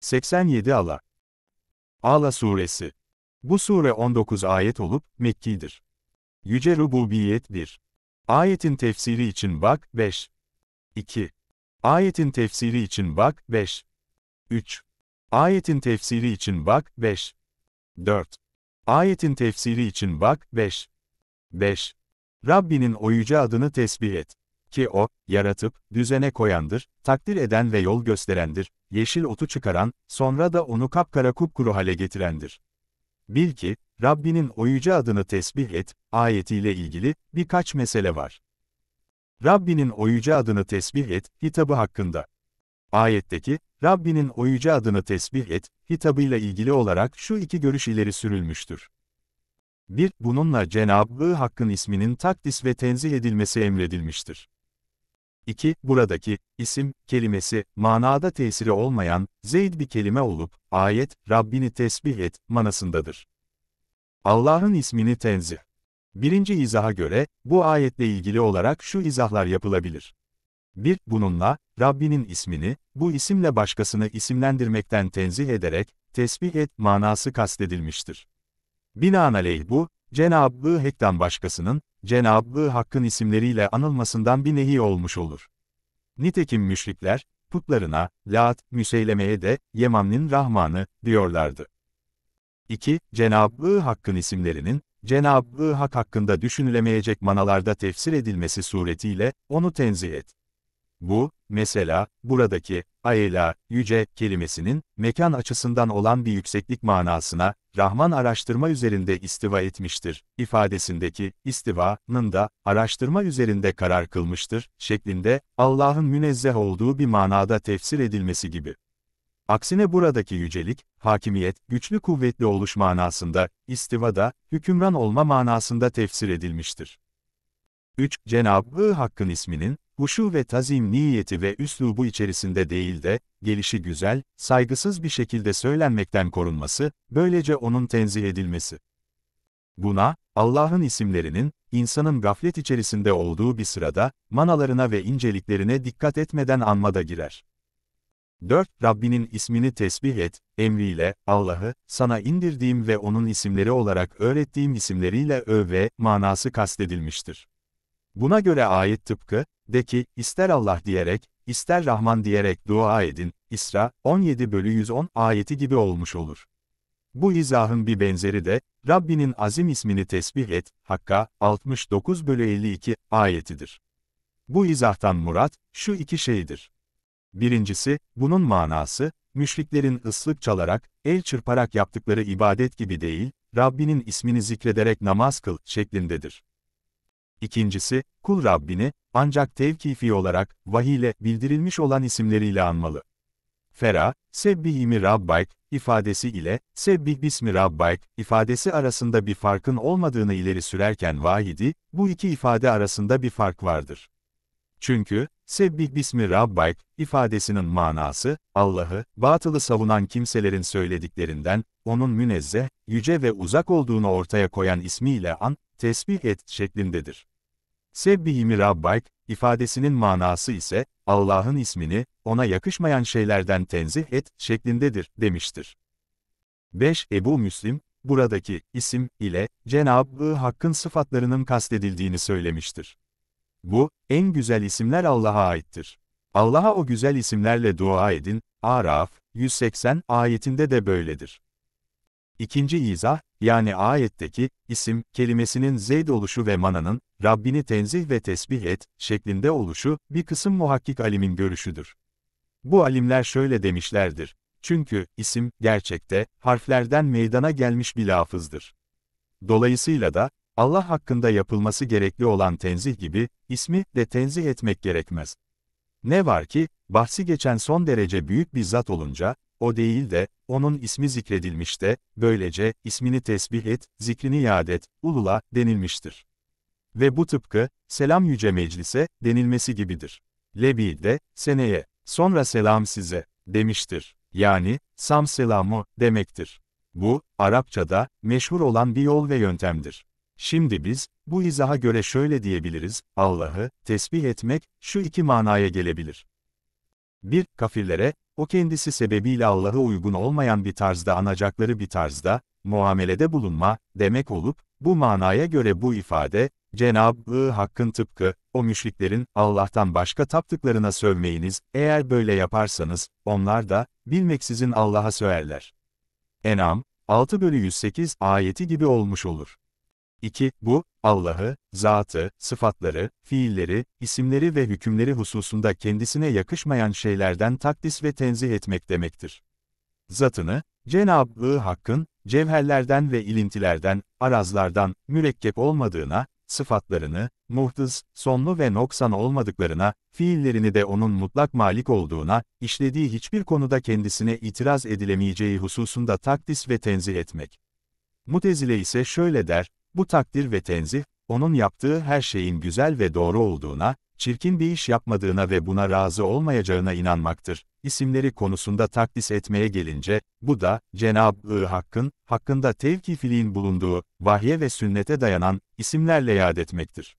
87 Ala Ala Suresi Bu sure 19 ayet olup, Mekki'dir. Yüce Rububiyet 1. Ayetin tefsiri için bak, 5. 2. Ayetin tefsiri için bak, 5. 3. Ayetin tefsiri için bak, 5. 4. Ayetin tefsiri için bak, 5. 5. Rabbinin o adını tesbih et. Ki o, yaratıp, düzene koyandır, takdir eden ve yol gösterendir, yeşil otu çıkaran, sonra da onu kapkara kupkuru hale getirendir. Bil ki, Rabbinin o adını tesbih et, ayetiyle ilgili birkaç mesele var. Rabbinin o adını tesbih et, hitabı hakkında. Ayetteki, Rabbinin o adını tesbih et, hitabıyla ilgili olarak şu iki görüş ileri sürülmüştür. 1. Bununla Cenab-ı Hakk'ın isminin takdis ve tenzih edilmesi emredilmiştir. 2. Buradaki, isim, kelimesi, manada tesiri olmayan, zeyd bir kelime olup, ayet, Rabbini tesbih et, manasındadır. Allah'ın ismini tenzih. Birinci izaha göre, bu ayetle ilgili olarak şu izahlar yapılabilir. 1. Bununla, Rabbinin ismini, bu isimle başkasını isimlendirmekten tenzih ederek, tesbih et manası kastedilmiştir. Binaenaleyh bu, Cenab-ı Hek'ten başkasının, Cenab-ı Hakk'ın isimleriyle anılmasından bir nehi olmuş olur. Nitekim müşrikler, putlarına, Lat, Müseyleme'ye de, Yemam'nin Rahman'ı, diyorlardı. 2. Cenab-ı Hakk'ın isimlerinin, Cenab-ı Hak hakkında düşünülemeyecek manalarda tefsir edilmesi suretiyle, onu tenzih et. Bu, Mesela, buradaki, ayela, yüce, kelimesinin, mekan açısından olan bir yükseklik manasına, Rahman araştırma üzerinde istiva etmiştir, ifadesindeki, istiva'nın da, araştırma üzerinde karar kılmıştır, şeklinde, Allah'ın münezzeh olduğu bir manada tefsir edilmesi gibi. Aksine buradaki yücelik, hakimiyet, güçlü kuvvetli oluş manasında, istivada, hükümran olma manasında tefsir edilmiştir. 3. Cenab-ı Hakk'ın isminin, huşu ve tazim niyeti ve üslubu içerisinde değil de, gelişi güzel, saygısız bir şekilde söylenmekten korunması, böylece onun tenzih edilmesi. Buna, Allah'ın isimlerinin, insanın gaflet içerisinde olduğu bir sırada, manalarına ve inceliklerine dikkat etmeden anma da girer. 4. Rabbinin ismini tesbih et, emriyle, Allah'ı, sana indirdiğim ve onun isimleri olarak öğrettiğim isimleriyle öve, manası kastedilmiştir. Buna göre ayet tıpkı, de ki, ister Allah diyerek, ister Rahman diyerek dua edin, İsra, 17 bölü 110 ayeti gibi olmuş olur. Bu izahın bir benzeri de, Rabbinin azim ismini tesbih et, Hakka, 69 bölü 52 ayetidir. Bu izahtan murat, şu iki şeydir. Birincisi, bunun manası, müşriklerin ıslık çalarak, el çırparak yaptıkları ibadet gibi değil, Rabbinin ismini zikrederek namaz kıl şeklindedir. İkincisi, kul Rabbini, ancak tevkifi olarak, vahiyle, bildirilmiş olan isimleriyle anmalı. Fera, Sebbihimi Rabbayk, ifadesi ile, Sebbih Bismi Rabbayk, ifadesi arasında bir farkın olmadığını ileri sürerken vahidi, bu iki ifade arasında bir fark vardır. Çünkü, Sebbih Bismi Rabbayk, ifadesinin manası, Allah'ı, batılı savunan kimselerin söylediklerinden, onun münezzeh, yüce ve uzak olduğunu ortaya koyan ismiyle an, tesbih et şeklindedir. Sebbihimi Rabbak, ifadesinin manası ise, Allah'ın ismini, ona yakışmayan şeylerden tenzih et, şeklindedir, demiştir. 5. Ebu Müslim, buradaki isim ile Cenab-ı Hakk'ın sıfatlarının kastedildiğini söylemiştir. Bu, en güzel isimler Allah'a aittir. Allah'a o güzel isimlerle dua edin, Araf 180 ayetinde de böyledir. İkinci izah, yani ayetteki, isim, kelimesinin zeyd oluşu ve mananın, Rabbini tenzih ve tesbih et, şeklinde oluşu, bir kısım muhakkik alimin görüşüdür. Bu alimler şöyle demişlerdir. Çünkü, isim, gerçekte, harflerden meydana gelmiş bir lafızdır. Dolayısıyla da, Allah hakkında yapılması gerekli olan tenzih gibi, ismi de tenzih etmek gerekmez. Ne var ki, bahsi geçen son derece büyük bir zat olunca, o değil de, onun ismi zikredilmiş de, böylece, ismini tesbih et, zikrini yad ulula, denilmiştir. Ve bu tıpkı, selam yüce meclise, denilmesi gibidir. Lebi de, seneye, sonra selam size, demiştir. Yani, sam selamu demektir. Bu, Arapçada, meşhur olan bir yol ve yöntemdir. Şimdi biz, bu izaha göre şöyle diyebiliriz, Allah'ı, tesbih etmek, şu iki manaya gelebilir. 1. Kafirlere, o kendisi sebebiyle Allah'a uygun olmayan bir tarzda anacakları bir tarzda, muamelede bulunma, demek olup, bu manaya göre bu ifade, Cenab-ı Hakk'ın tıpkı, o müşriklerin, Allah'tan başka taptıklarına sövmeyiniz, eğer böyle yaparsanız, onlar da, bilmeksizin Allah'a söverler. En'am, 6 bölü 108 ayeti gibi olmuş olur. 2. Bu, Allah'ı, zatı, sıfatları, fiilleri, isimleri ve hükümleri hususunda kendisine yakışmayan şeylerden takdis ve tenzih etmek demektir. Zatını, Cenab-ı Hakk'ın, cevherlerden ve ilintilerden, arazlardan, mürekkep olmadığına, sıfatlarını, muhtız, sonlu ve noksan olmadıklarına, fiillerini de onun mutlak malik olduğuna, işlediği hiçbir konuda kendisine itiraz edilemeyeceği hususunda takdis ve tenzih etmek. Mutezile ise şöyle der, bu takdir ve tenzih, onun yaptığı her şeyin güzel ve doğru olduğuna, çirkin bir iş yapmadığına ve buna razı olmayacağına inanmaktır. İsimleri konusunda takdis etmeye gelince, bu da, Cenab-ı Hakk'ın, hakkında tevkifiliğin bulunduğu, vahye ve sünnete dayanan, isimlerle yad etmektir.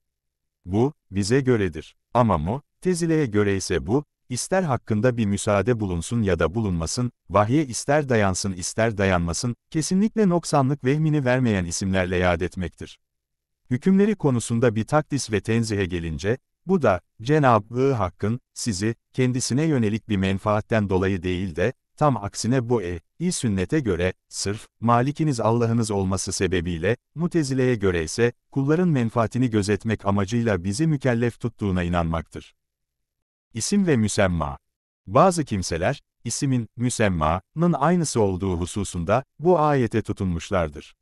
Bu, bize göredir. Ama mu, tezileye göre ise bu, İster hakkında bir müsaade bulunsun ya da bulunmasın, vahye ister dayansın ister dayanmasın, kesinlikle noksanlık vehmini vermeyen isimlerle yad etmektir. Hükümleri konusunda bir takdis ve tenzihe gelince, bu da, Cenab-ı Hakk'ın, sizi, kendisine yönelik bir menfaatten dolayı değil de, tam aksine bu e-i sünnete göre, sırf, malikiniz Allah'ınız olması sebebiyle, mutezileye göre ise, kulların menfaatini gözetmek amacıyla bizi mükellef tuttuğuna inanmaktır. İsim ve müsemma. Bazı kimseler, isimin, müsemma'nın aynısı olduğu hususunda, bu ayete tutunmuşlardır.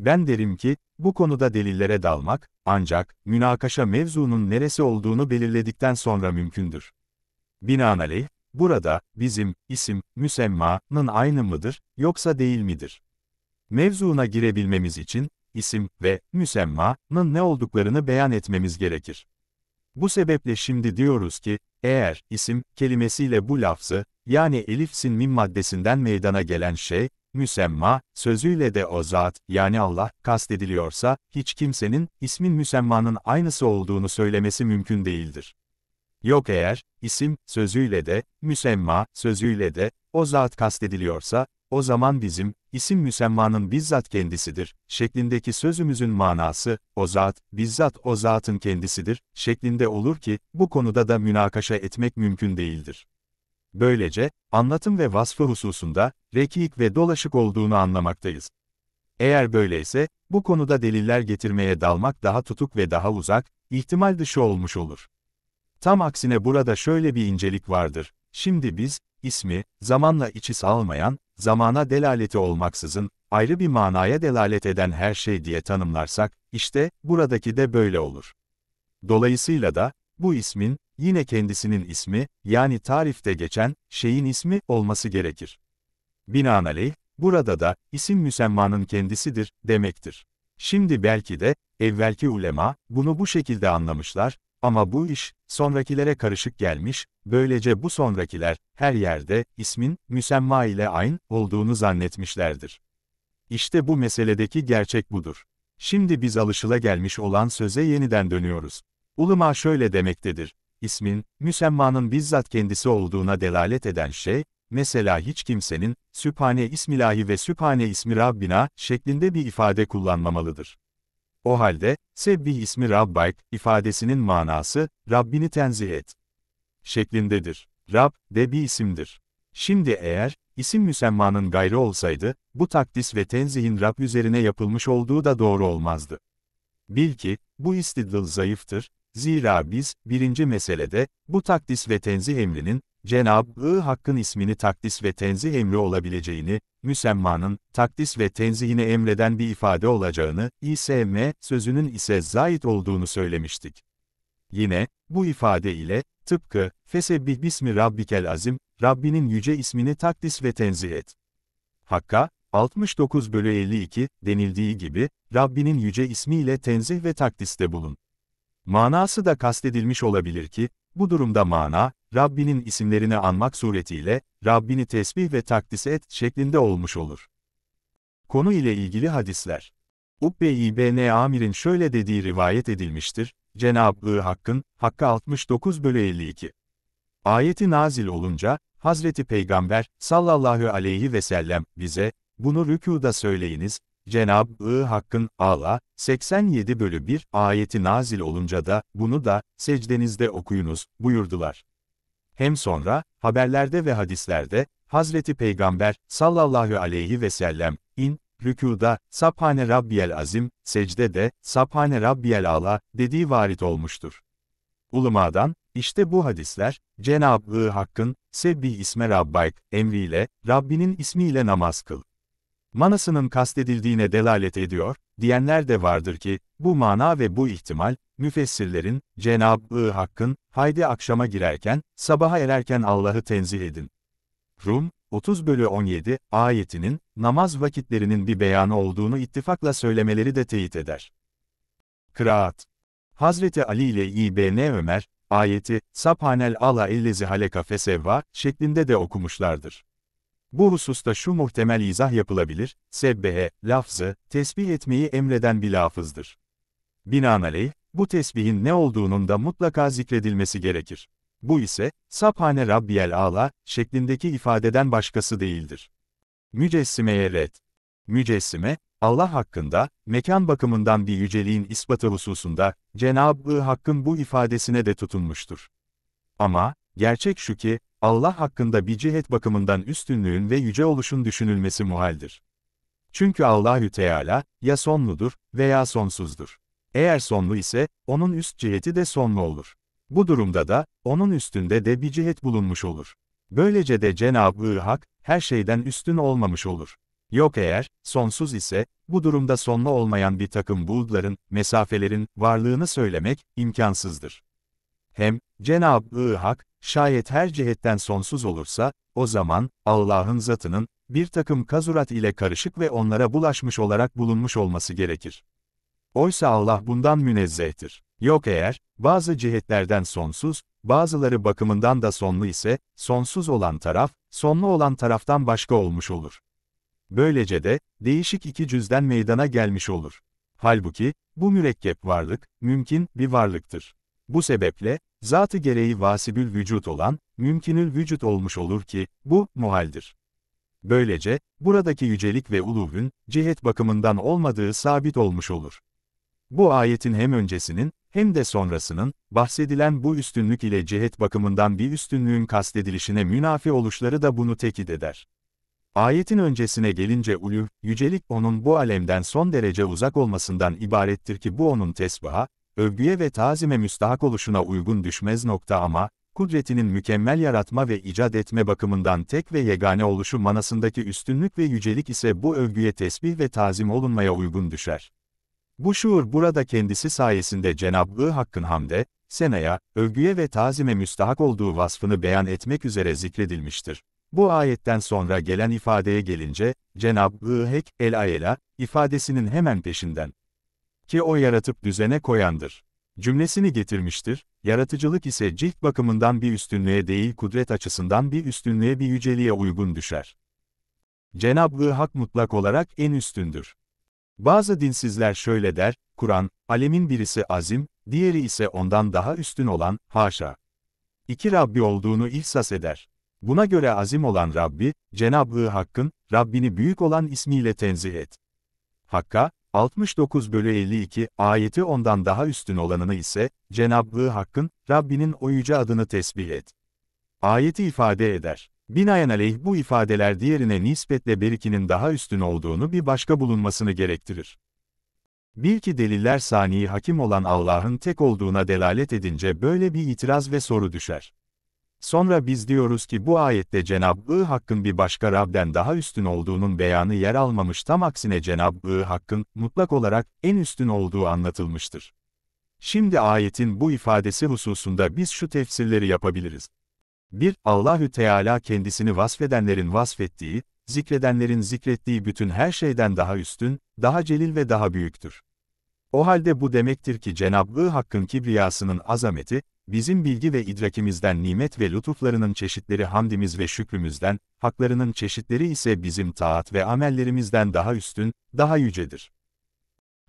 Ben derim ki, bu konuda delillere dalmak, ancak, münakaşa mevzunun neresi olduğunu belirledikten sonra mümkündür. Binaenaleyh, burada, bizim, isim, müsemma'nın aynı mıdır, yoksa değil midir? Mevzuna girebilmemiz için, isim ve müsemma'nın ne olduklarını beyan etmemiz gerekir. Bu sebeple şimdi diyoruz ki, eğer isim kelimesiyle bu lafzı, yani Elifsin sin mim maddesinden meydana gelen şey, müsemma, sözüyle de o zat, yani Allah, kastediliyorsa, hiç kimsenin, ismin müsemmanın aynısı olduğunu söylemesi mümkün değildir. Yok eğer, isim, sözüyle de, müsemma, sözüyle de, o zat kastediliyorsa, o zaman bizim, isim müsemmanın bizzat kendisidir, şeklindeki sözümüzün manası, o zat, bizzat o zatın kendisidir, şeklinde olur ki, bu konuda da münakaşa etmek mümkün değildir. Böylece, anlatım ve vasfı hususunda, rekik ve dolaşık olduğunu anlamaktayız. Eğer böyleyse, bu konuda deliller getirmeye dalmak daha tutuk ve daha uzak, ihtimal dışı olmuş olur. Tam aksine burada şöyle bir incelik vardır. Şimdi biz, ismi, zamanla içi salmayan, zamana delaleti olmaksızın, ayrı bir manaya delalet eden her şey diye tanımlarsak, işte, buradaki de böyle olur. Dolayısıyla da, bu ismin, yine kendisinin ismi, yani tarifte geçen, şeyin ismi, olması gerekir. Binaenaleyh, burada da, isim müsemmanın kendisidir, demektir. Şimdi belki de, evvelki ulema, bunu bu şekilde anlamışlar, ama bu iş, sonrakilere karışık gelmiş, böylece bu sonrakiler, her yerde, ismin, müsemma ile aynı olduğunu zannetmişlerdir. İşte bu meseledeki gerçek budur. Şimdi biz alışılagelmiş olan söze yeniden dönüyoruz. Uluma şöyle demektedir. İsmin, müsemmanın bizzat kendisi olduğuna delalet eden şey, mesela hiç kimsenin, Sübhane ismilahi ve Sübhane ismi Rabbina şeklinde bir ifade kullanmamalıdır. O halde, sebbih ismi Rabbayk ifadesinin manası, Rabbini tenzih et şeklindedir. Rab de bir isimdir. Şimdi eğer, isim müsemmanın gayrı olsaydı, bu takdis ve tenzihin Rab üzerine yapılmış olduğu da doğru olmazdı. Bil ki, bu istidlal zayıftır, zira biz, birinci meselede, bu takdis ve tenzih emrinin, Cenab-ı Hakk'ın ismini takdis ve tenzih emri olabileceğini, müsemmanın, takdis ve tenzihini emreden bir ifade olacağını, İSM sözünün ise zayit olduğunu söylemiştik. Yine, bu ifade ile, tıpkı, Fesebbih bismi Rabbikel azim, Rabbinin yüce ismini takdis ve tenzih et. Hakka, 69 bölü 52, denildiği gibi, Rabbinin yüce ismiyle tenzih ve takdiste bulun. Manası da kastedilmiş olabilir ki, bu durumda mana, Rabbinin isimlerini anmak suretiyle, Rabbini tesbih ve takdis et şeklinde olmuş olur. Konu ile ilgili hadisler. Ubbe İbn Amir'in şöyle dediği rivayet edilmiştir, Cenab-ı Hakk'ın, Hakk'a 69 bölü 52. Ayeti nazil olunca, Hazreti Peygamber, sallallahu aleyhi ve sellem, bize, bunu rükuda söyleyiniz, Cenab-ı Hakk'ın Allah 87 bölü 1 ayeti nazil olunca da bunu da secdenizde okuyunuz buyurdular. Hem sonra haberlerde ve hadislerde Hazreti Peygamber sallallahu aleyhi ve sellem in rükuda Sabhane Rabbiyel Azim, secdede Sabhane Rabbiyel Ala dediği varit olmuştur. Uluma'dan, işte bu hadisler, Cenab-ı Hakk'ın, Sebbih isme Rabbayk emriyle, Rabbinin ismiyle namaz kıl manasının kastedildiğine delalet ediyor, diyenler de vardır ki, bu mana ve bu ihtimal, müfessirlerin, Cenab-ı Hakk'ın, haydi akşama girerken, sabaha ererken Allah'ı tenzih edin. Rum, 30 bölü 17 ayetinin, namaz vakitlerinin bir beyanı olduğunu ittifakla söylemeleri de teyit eder. Kıraat Hazreti Ali ile İbn Ömer, ayeti, Sabhanel Allah ellezi haleka fesevva şeklinde de okumuşlardır. Bu hususta şu muhtemel izah yapılabilir, sebbehe, lafzı, tesbih etmeyi emreden bir lafızdır. Binaenaleyh, bu tesbihin ne olduğunun da mutlaka zikredilmesi gerekir. Bu ise, Saphane Rabbiyel Ala, şeklindeki ifadeden başkası değildir. Mücessimeye red. Mücessime, Allah hakkında, mekan bakımından bir yüceliğin ispatı hususunda, Cenab-ı Hakk'ın bu ifadesine de tutunmuştur. Ama, Gerçek şu ki, Allah hakkında bir cihet bakımından üstünlüğün ve yüce oluşun düşünülmesi muhaldir. Çünkü Allahü Teala ya sonludur veya sonsuzdur. Eğer sonlu ise onun üst ciheti de sonlu olur. Bu durumda da onun üstünde de bir cihet bulunmuş olur. Böylece de Cenab-ı Hak her şeyden üstün olmamış olur. Yok eğer sonsuz ise bu durumda sonlu olmayan bir takım buğdların, mesafelerin varlığını söylemek imkansızdır. Hem Cenab-ı Hak Şayet her cihetten sonsuz olursa, o zaman, Allah'ın zatının, bir takım kazurat ile karışık ve onlara bulaşmış olarak bulunmuş olması gerekir. Oysa Allah bundan münezzehtir. Yok eğer, bazı cihetlerden sonsuz, bazıları bakımından da sonlu ise, sonsuz olan taraf, sonlu olan taraftan başka olmuş olur. Böylece de, değişik iki cüzden meydana gelmiş olur. Halbuki, bu mürekkep varlık, mümkün bir varlıktır. Bu sebeple, zatı gereği vasibül vücut olan, mümkünül vücut olmuş olur ki, bu, muhaldir. Böylece, buradaki yücelik ve uluvün, cihet bakımından olmadığı sabit olmuş olur. Bu ayetin hem öncesinin, hem de sonrasının, bahsedilen bu üstünlük ile cihet bakımından bir üstünlüğün kastedilişine münafi oluşları da bunu tekit eder. Ayetin öncesine gelince uluv, yücelik onun bu alemden son derece uzak olmasından ibarettir ki bu onun tesbaha, övgüye ve tazime müstahak oluşuna uygun düşmez nokta ama, kudretinin mükemmel yaratma ve icat etme bakımından tek ve yegane oluşu manasındaki üstünlük ve yücelik ise bu övgüye tesbih ve tazim olunmaya uygun düşer. Bu şuur burada kendisi sayesinde Cenab-ı Hakk'ın hamde, senaya, övgüye ve tazime müstahak olduğu vasfını beyan etmek üzere zikredilmiştir. Bu ayetten sonra gelen ifadeye gelince, Cenab-ı Hek, el-ayela, ifadesinin hemen peşinden, ki o yaratıp düzene koyandır. Cümlesini getirmiştir, yaratıcılık ise cilt bakımından bir üstünlüğe değil kudret açısından bir üstünlüğe bir yüceliğe uygun düşer. Cenablığı hak mutlak olarak en üstündür. Bazı dinsizler şöyle der, Kur'an, alemin birisi azim, diğeri ise ondan daha üstün olan, haşa. İki Rabbi olduğunu ihsas eder. Buna göre azim olan Rabbi, Cenablığı Hakk'ın, Rabbini büyük olan ismiyle tenzih et. Hakk'a, 69 bölü 52 ayeti ondan daha üstün olanını ise, Cenablığı Hakk'ın, Rabbinin o yüce adını tesbih et. Ayeti ifade eder. Binaenaleyh bu ifadeler diğerine nispetle berikinin daha üstün olduğunu bir başka bulunmasını gerektirir. Bil ki deliller saniyi hakim olan Allah'ın tek olduğuna delalet edince böyle bir itiraz ve soru düşer. Sonra biz diyoruz ki bu ayette Cenab-ı Hakk'ın bir başka Rab'den daha üstün olduğunun beyanı yer almamış tam aksine Cenab-ı Hakk'ın mutlak olarak en üstün olduğu anlatılmıştır. Şimdi ayetin bu ifadesi hususunda biz şu tefsirleri yapabiliriz. 1. Allahü Teala kendisini vasfedenlerin vasfettiği, zikredenlerin zikrettiği bütün her şeyden daha üstün, daha celil ve daha büyüktür. O halde bu demektir ki Cenab-ı Hakk'ın kibriyasının azameti, Bizim bilgi ve idrakimizden nimet ve lütuflarının çeşitleri hamdimiz ve şükrümüzden, haklarının çeşitleri ise bizim taat ve amellerimizden daha üstün, daha yücedir.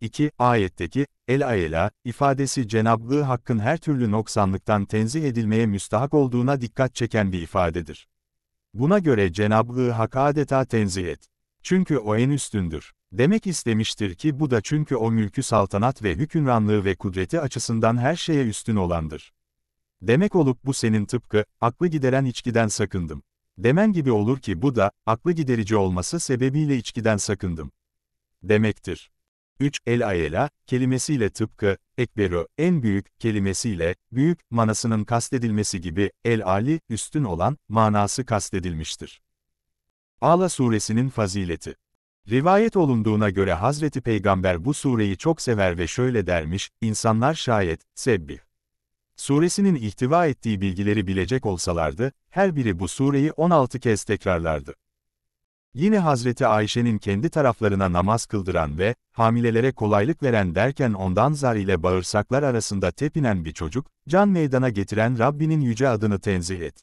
2. Ayetteki, el ayela, ifadesi Cenab-ı Hakk'ın her türlü noksanlıktan tenzih edilmeye müstahak olduğuna dikkat çeken bir ifadedir. Buna göre Cenab-ı Hak adeta tenzih et. Çünkü o en üstündür. Demek istemiştir ki bu da çünkü o mülkü saltanat ve hükümranlığı ve kudreti açısından her şeye üstün olandır. Demek olup bu senin tıpkı, aklı gideren içkiden sakındım. Demen gibi olur ki bu da, aklı giderici olması sebebiyle içkiden sakındım. demektir. 3. El ayela, kelimesiyle tıpkı, ekberu, en büyük, kelimesiyle, büyük, manasının kastedilmesi gibi, el ali, üstün olan, manası kastedilmiştir. Ala suresinin fazileti. Rivayet olunduğuna göre Hazreti Peygamber bu sureyi çok sever ve şöyle dermiş, insanlar şayet, sebbih. Suresinin ihtiva ettiği bilgileri bilecek olsalardı, her biri bu sureyi 16 kez tekrarlardı. Yine Hazreti Ayşe'nin kendi taraflarına namaz kıldıran ve hamilelere kolaylık veren derken ondan zar ile bağırsaklar arasında tepinen bir çocuk, can meydana getiren Rabbinin yüce adını tenzih et.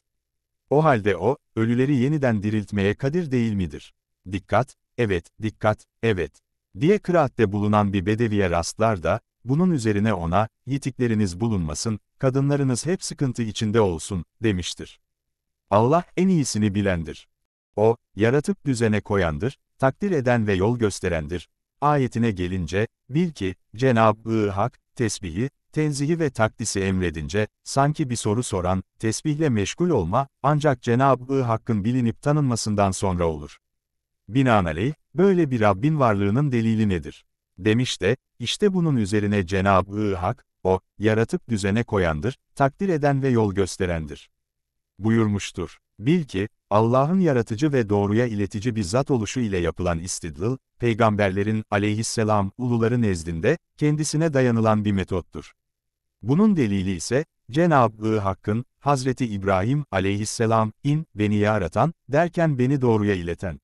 O halde o, ölüleri yeniden diriltmeye kadir değil midir? Dikkat, evet, dikkat, evet, diye kıraatte bulunan bir bedeviye rastlar da, bunun üzerine ona, yitikleriniz bulunmasın, kadınlarınız hep sıkıntı içinde olsun, demiştir. Allah en iyisini bilendir. O, yaratıp düzene koyandır, takdir eden ve yol gösterendir. Ayetine gelince, bil ki, Cenab-ı Hak, tesbihi, tenzihi ve takdisi emredince, sanki bir soru soran, tesbihle meşgul olma, ancak Cenab-ı Hakk'ın bilinip tanınmasından sonra olur. Binaenaleyh, böyle bir Rabbin varlığının delili nedir? Demiş de, işte bunun üzerine Cenab-ı Hak, o, yaratıp düzene koyandır, takdir eden ve yol gösterendir. Buyurmuştur. Bil ki, Allah'ın yaratıcı ve doğruya iletici bir zat oluşu ile yapılan istidlal, peygamberlerin aleyhisselam uluları nezdinde, kendisine dayanılan bir metottur. Bunun delili ise, Cenab-ı Hakk'ın, Hazreti İbrahim aleyhisselam, in, beni yaratan, derken beni doğruya ileten.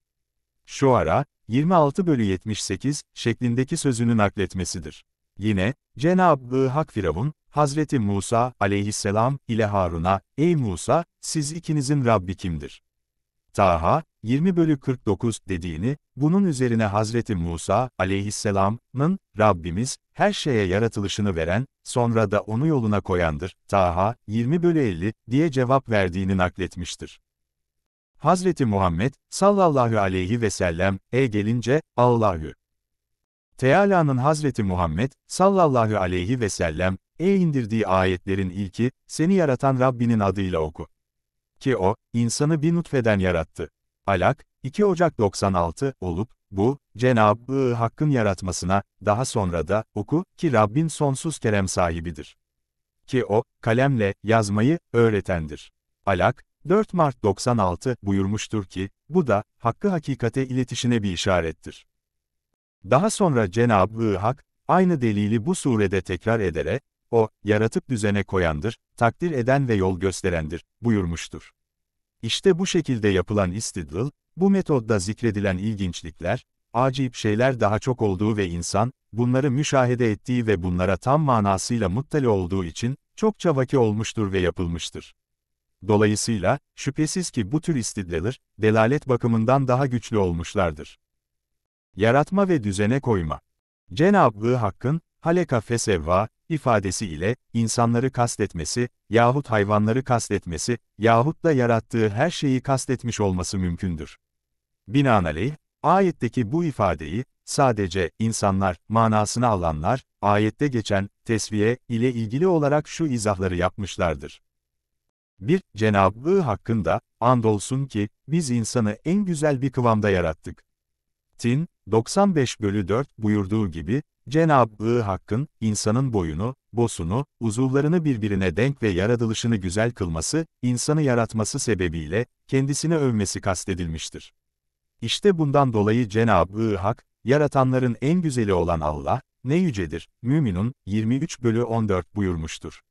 Şu ara, 26 bölü 78 şeklindeki sözünü nakletmesidir. Yine, Cenab-ı Hak Firavun, Hazreti Musa aleyhisselam ile Harun'a, Ey Musa, siz ikinizin Rabbi kimdir? Taha, 20 bölü 49 dediğini, bunun üzerine Hazreti Musa aleyhisselam'ın, Rabbimiz, her şeye yaratılışını veren, sonra da onu yoluna koyandır, Taha, 20 bölü 50 diye cevap verdiğini nakletmiştir. Hazreti Muhammed sallallahu aleyhi ve sellem e gelince Allahü Teala'nın Hazreti Muhammed sallallahu aleyhi ve sellem e indirdiği ayetlerin ilki seni yaratan Rabbinin adıyla oku. Ki o insanı bir nutfeden yarattı. Alak 2 Ocak 96 olup bu Cenab-ı Hakk'ın yaratmasına daha sonra da oku ki Rabbin sonsuz kerem sahibidir. Ki o kalemle yazmayı öğretendir. Alak 4 Mart 96 buyurmuştur ki, bu da, hakkı hakikate iletişine bir işarettir. Daha sonra Cenab-ı Hak, aynı delili bu surede tekrar edere, o, yaratıp düzene koyandır, takdir eden ve yol gösterendir, buyurmuştur. İşte bu şekilde yapılan istidlal, bu metodda zikredilen ilginçlikler, acayip şeyler daha çok olduğu ve insan, bunları müşahede ettiği ve bunlara tam manasıyla muttali olduğu için, çokça vaki olmuştur ve yapılmıştır. Dolayısıyla, şüphesiz ki bu tür istidlalar, delalet bakımından daha güçlü olmuşlardır. Yaratma ve düzene koyma. Cenab-ı Hakk'ın, haleka fesevva, ifadesi ile, insanları kastetmesi, yahut hayvanları kastetmesi, yahut da yarattığı her şeyi kastetmiş olması mümkündür. Binaenaleyh, ayetteki bu ifadeyi, sadece insanlar manasını alanlar, ayette geçen tesviye ile ilgili olarak şu izahları yapmışlardır. 1. Cenablığı hakkında, andolsun ki, biz insanı en güzel bir kıvamda yarattık. Tin, 95 bölü 4 buyurduğu gibi, Cenab-ı Hakk'ın, insanın boyunu, bosunu, uzuvlarını birbirine denk ve yaratılışını güzel kılması, insanı yaratması sebebiyle, kendisini övmesi kastedilmiştir. İşte bundan dolayı Cenab-ı Hak, yaratanların en güzeli olan Allah, ne yücedir, Müminun, 23 bölü 14 buyurmuştur.